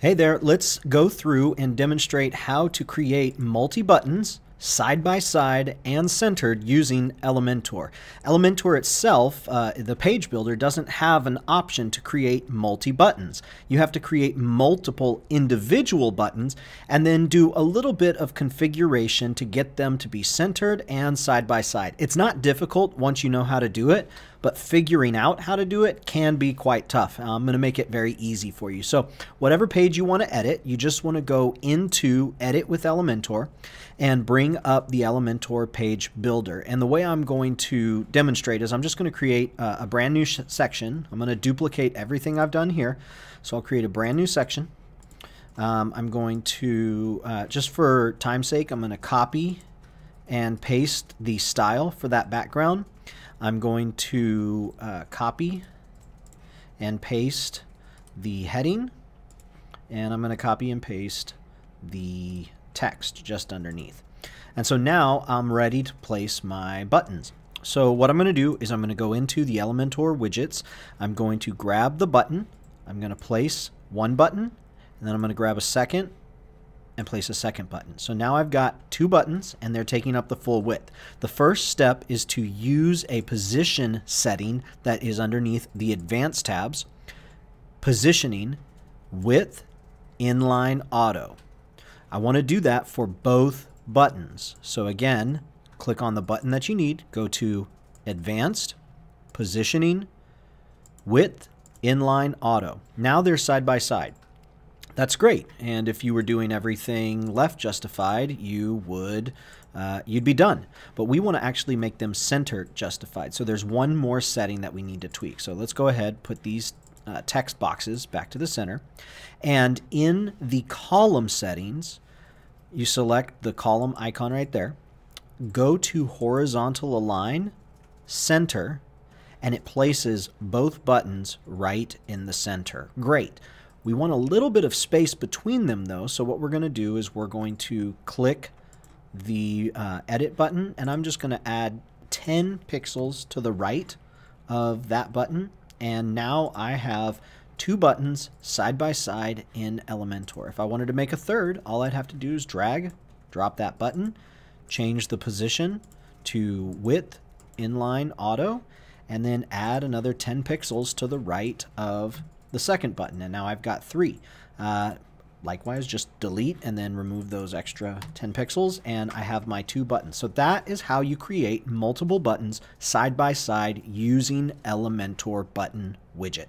Hey there, let's go through and demonstrate how to create multi-buttons side by side and centered using Elementor. Elementor itself, uh, the page builder, doesn't have an option to create multi-buttons. You have to create multiple individual buttons and then do a little bit of configuration to get them to be centered and side by side. It's not difficult once you know how to do it, but figuring out how to do it can be quite tough. Uh, I'm going to make it very easy for you. So whatever page you want to edit, you just want to go into Edit with Elementor and bring up the Elementor page builder. And the way I'm going to demonstrate is I'm just going to create a, a brand new section. I'm going to duplicate everything I've done here. So I'll create a brand new section. Um, I'm going to, uh, just for time's sake, I'm going to copy and paste the style for that background. I'm going to uh, copy and paste the heading and I'm going to copy and paste the text just underneath. And so now I'm ready to place my buttons. So what I'm going to do is I'm going to go into the Elementor widgets. I'm going to grab the button. I'm going to place one button and then I'm going to grab a second and place a second button. So now I've got two buttons and they're taking up the full width. The first step is to use a position setting that is underneath the advanced tabs, positioning, width, inline auto. I want to do that for both buttons. So again, click on the button that you need, go to advanced, positioning, width, inline auto. Now they're side by side that's great. And if you were doing everything left justified, you would uh, you'd be done. But we want to actually make them center justified. So there's one more setting that we need to tweak. So let's go ahead, put these uh, text boxes back to the center. And in the column settings, you select the column icon right there. Go to horizontal align, center, and it places both buttons right in the center. Great. We want a little bit of space between them though, so what we're going to do is we're going to click the uh, edit button and I'm just going to add 10 pixels to the right of that button and now I have two buttons side by side in Elementor. If I wanted to make a third, all I'd have to do is drag, drop that button, change the position to width, inline, auto, and then add another 10 pixels to the right of the second button, and now I've got three. Uh, likewise, just delete and then remove those extra 10 pixels, and I have my two buttons. So that is how you create multiple buttons side by side using Elementor button widget.